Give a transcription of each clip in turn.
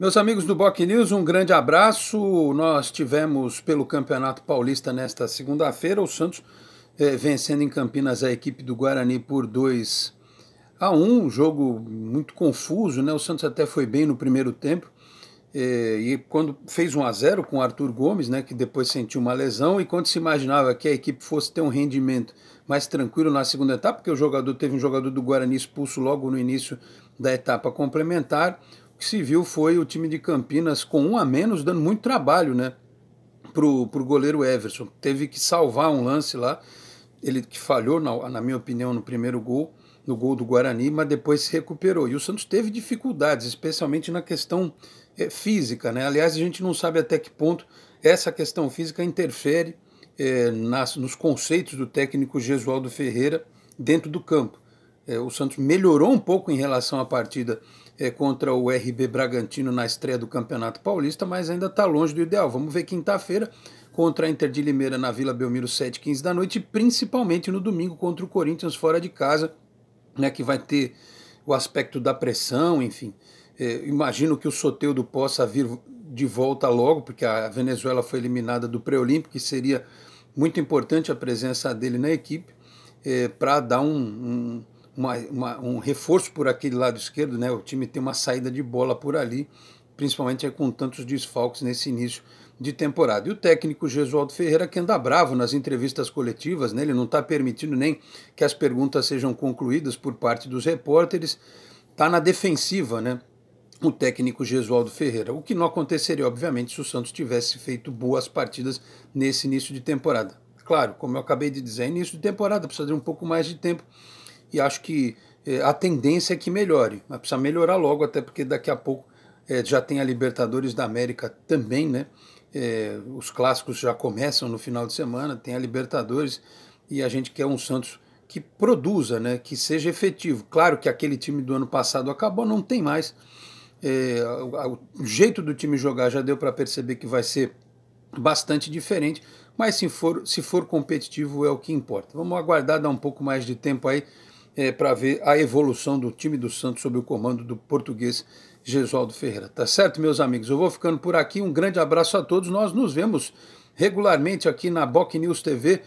Meus amigos do Boc News, um grande abraço. Nós tivemos pelo Campeonato Paulista nesta segunda-feira o Santos eh, vencendo em Campinas a equipe do Guarani por 2 a 1, um jogo muito confuso, né? O Santos até foi bem no primeiro tempo. Eh, e quando fez 1 a 0 com o Arthur Gomes, né, que depois sentiu uma lesão, e quando se imaginava que a equipe fosse ter um rendimento mais tranquilo na segunda etapa, porque o jogador teve um jogador do Guarani expulso logo no início da etapa complementar, que se viu foi o time de Campinas com um a menos, dando muito trabalho, né? para o goleiro Everson. Teve que salvar um lance lá. Ele que falhou, na, na minha opinião, no primeiro gol, no gol do Guarani, mas depois se recuperou. E o Santos teve dificuldades, especialmente na questão é, física, né? Aliás, a gente não sabe até que ponto essa questão física interfere é, nas, nos conceitos do técnico Gesualdo Ferreira dentro do campo. É, o Santos melhorou um pouco em relação à partida é, contra o RB Bragantino na estreia do Campeonato Paulista, mas ainda está longe do ideal. Vamos ver quinta-feira contra a Inter de Limeira na Vila Belmiro, 7h15 da noite, e principalmente no domingo contra o Corinthians fora de casa, né, que vai ter o aspecto da pressão, enfim. É, imagino que o Soteudo possa vir de volta logo, porque a Venezuela foi eliminada do pré-olímpico e seria muito importante a presença dele na equipe é, para dar um, um uma, uma, um reforço por aquele lado esquerdo, né? O time tem uma saída de bola por ali, principalmente com tantos desfalques nesse início de temporada. E o técnico Gesualdo Ferreira que anda bravo nas entrevistas coletivas, né? Ele não está permitindo nem que as perguntas sejam concluídas por parte dos repórteres. Está na defensiva, né? o técnico Gesualdo Ferreira, o que não aconteceria, obviamente, se o Santos tivesse feito boas partidas nesse início de temporada. Claro, como eu acabei de dizer, início de temporada, precisa de um pouco mais de tempo e acho que é, a tendência é que melhore. Mas precisa melhorar logo, até porque daqui a pouco é, já tem a Libertadores da América também, né? É, os clássicos já começam no final de semana, tem a Libertadores e a gente quer um Santos que produza, né, que seja efetivo. Claro que aquele time do ano passado acabou, não tem mais. É, o, o jeito do time jogar já deu para perceber que vai ser bastante diferente, mas se for, se for competitivo é o que importa. Vamos aguardar dar um pouco mais de tempo aí é, para ver a evolução do time do Santos sob o comando do português Gesualdo Ferreira. Tá certo, meus amigos? Eu vou ficando por aqui. Um grande abraço a todos. Nós nos vemos regularmente aqui na Boc News TV.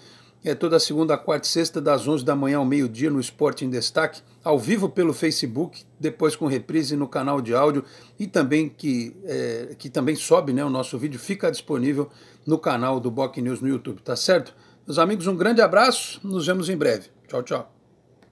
É toda segunda, quarta e sexta, das 11 da manhã ao meio-dia, no Esporte em Destaque, ao vivo pelo Facebook, depois com reprise no canal de áudio e também que, é, que também sobe né, o nosso vídeo, fica disponível no canal do Boc News no YouTube, tá certo? Meus amigos, um grande abraço, nos vemos em breve. Tchau, tchau.